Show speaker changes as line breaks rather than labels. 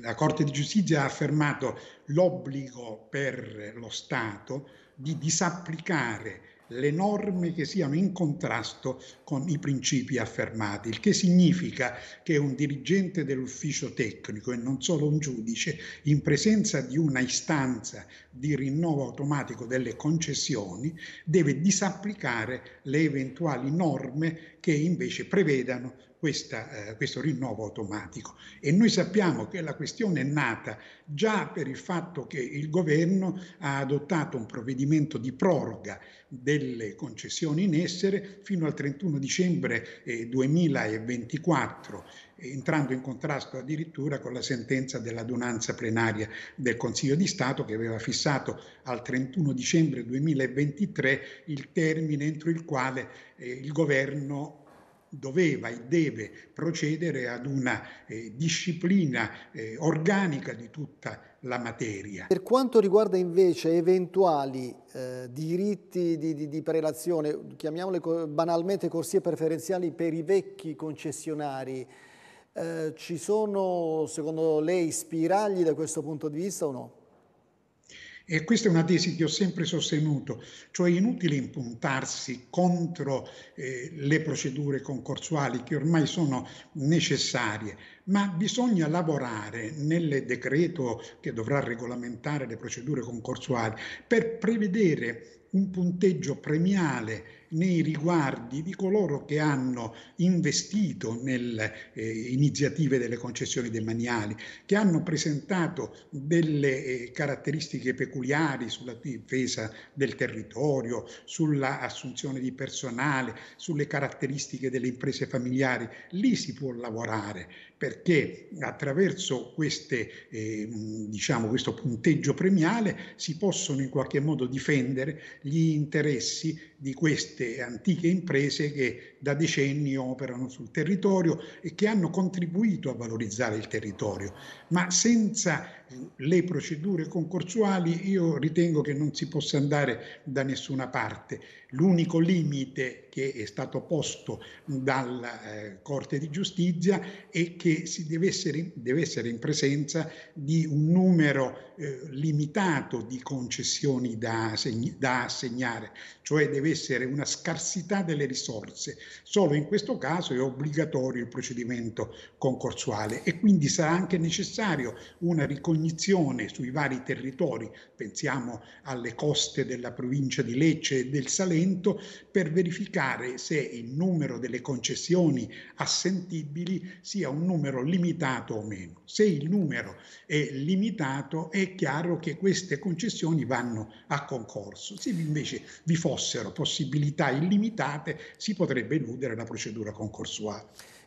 la Corte di giustizia ha affermato l'obbligo per lo Stato di disapplicare le norme che siano in contrasto con i principi affermati, il che significa che un dirigente dell'ufficio tecnico e non solo un giudice, in presenza di una istanza di rinnovo automatico delle concessioni, deve disapplicare le eventuali norme che invece prevedano questa, eh, questo rinnovo automatico. E noi sappiamo che la questione è nata già per il fatto che il governo ha adottato un provvedimento di proroga delle concessioni in essere fino al 31 dicembre eh, 2024, entrando in contrasto addirittura con la sentenza dell'adunanza plenaria del Consiglio di Stato che aveva fissato al 31 dicembre 2023 il termine entro il quale eh, il governo doveva e deve procedere ad una eh, disciplina eh, organica di tutta la materia. Per
quanto riguarda invece eventuali eh, diritti di, di, di, prelazione, chiamiamole banalmente corsie preferenziali per i vecchi concessionari, eh, ci sono secondo lei spiragli da questo punto di vista o no?
E questa è una tesi che ho sempre sostenuto, cioè è inutile impuntarsi contro eh, le procedure concorsuali che ormai sono necessarie, ma bisogna lavorare nel decreto che dovrà regolamentare le procedure concorsuali per prevedere un punteggio premiale nei riguardi di coloro che hanno investito nelle eh, iniziative delle concessioni demaniali, che hanno presentato delle eh, caratteristiche peculiari sulla difesa del territorio, sulla assunzione di personale, sulle caratteristiche delle imprese familiari. Lì si può lavorare perché attraverso queste, eh, diciamo, questo punteggio premiale si possono in qualche modo difendere gli interessi di queste antiche imprese che da decenni operano sul territorio e che hanno contribuito a valorizzare il territorio. Ma senza eh, le procedure concorsuali io ritengo che non si possa andare da nessuna parte. L'unico limite che è stato posto dalla eh, Corte di Giustizia è che si deve essere, deve essere in presenza di un numero eh, limitato di concessioni da, da assegnare, cioè deve essere una scarsità delle risorse. Solo in questo caso è obbligatorio il procedimento concorsuale e quindi sarà anche necessario una ricognizione sui vari territori, pensiamo alle coste della provincia di Lecce e del Salento, per verificare se il numero delle concessioni assentibili sia un numero limitato o meno. Se il numero è limitato è chiaro che queste concessioni vanno a concorso. Si invece vi fossero possibilità illimitate si potrebbe eludere la procedura concorsuale.